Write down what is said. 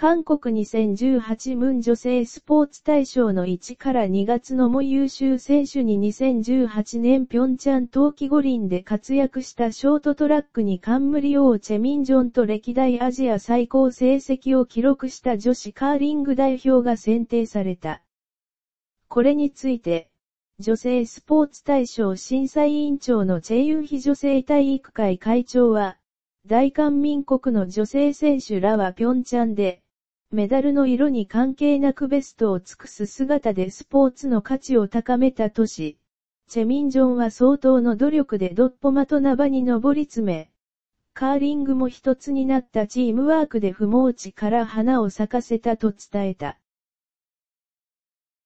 韓国2018文女性スポーツ大賞の1から2月のも優秀選手に2018年平昌冬季五輪で活躍したショートトラックに冠王チェミンジョンと歴代アジア最高成績を記録した女子カーリング代表が選定された。これについて、女性スポーツ大賞審査委員長のチェユンヒ女性体育会会長は、大韓民国の女性選手らは平昌で、メダルの色に関係なくベストを尽くす姿でスポーツの価値を高めた都市。チェミンジョンは相当の努力でドッポマとバに上り詰め、カーリングも一つになったチームワークで不毛地から花を咲かせたと伝えた。